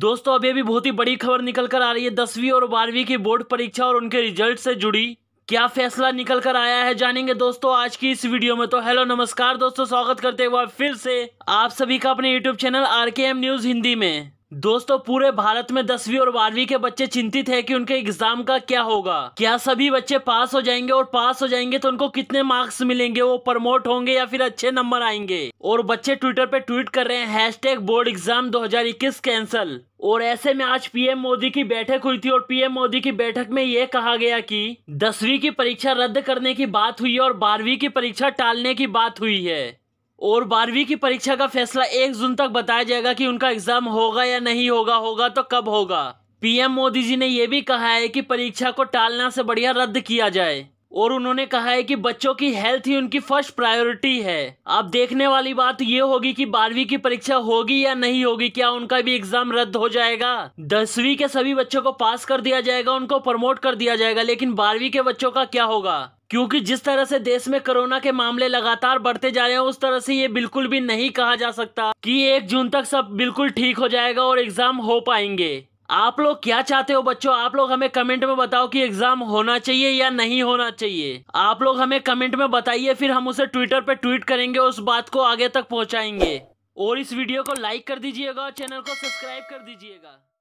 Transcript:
दोस्तों अभी अभी बहुत ही बड़ी खबर निकल कर आ रही है दसवीं और बारहवीं की बोर्ड परीक्षा और उनके रिजल्ट से जुड़ी क्या फैसला निकल कर आया है जानेंगे दोस्तों आज की इस वीडियो में तो हेलो नमस्कार दोस्तों स्वागत करते हुए फिर से आप सभी का अपने YouTube channel R K M news Hindi में दोस्तों पूरे भारत में दसवीं और बारहवीं के बच्चे चिंतित है कि उनके एग्जाम का क्या होगा क्या सभी बच्चे पास हो जाएंगे और पास हो जाएंगे तो उनको कितने मार्क्स मिलेंगे वो प्रमोट होंगे या फिर अच्छे नंबर आएंगे और बच्चे ट्विटर पे ट्वीट कर रहे हैं हैश बोर्ड एग्जाम 2021 कैंसल और ऐसे में आज पीएम मोदी की बैठक हुई थी और पीएम मोदी की बैठक में यह कहा गया कि दसवीं की परीक्षा रद्द करने की बात हुई है और बारहवीं की परीक्षा टालने की बात हुई है और बारहवीं की परीक्षा का फैसला एक जून तक बताया जाएगा कि उनका एग्जाम होगा या नहीं होगा होगा तो कब होगा पीएम मोदी जी ने यह भी कहा है कि परीक्षा को टालना से बढ़िया रद्द किया जाए और उन्होंने कहा है कि बच्चों की हेल्थ ही उनकी फर्स्ट प्रायोरिटी है अब देखने वाली बात ये होगी कि बारहवीं की परीक्षा होगी या नहीं होगी क्या उनका भी एग्जाम रद्द हो जाएगा दसवीं के सभी बच्चों को पास कर दिया जाएगा उनको प्रमोट कर दिया जाएगा लेकिन बारहवीं के बच्चों का क्या होगा क्योंकि जिस तरह से देश में कोरोना के मामले लगातार बढ़ते जा रहे हैं उस तरह से ये बिल्कुल भी नहीं कहा जा सकता कि एक जून तक सब बिल्कुल ठीक हो जाएगा और एग्जाम हो पाएंगे आप लोग क्या चाहते हो बच्चों आप लोग हमें कमेंट में बताओ कि एग्जाम होना चाहिए या नहीं होना चाहिए आप लोग हमें कमेंट में बताइए फिर हम उसे ट्विटर पर ट्वीट करेंगे उस बात को आगे तक पहुँचाएंगे और इस वीडियो को लाइक कर दीजिएगा चैनल को सब्सक्राइब कर दीजिएगा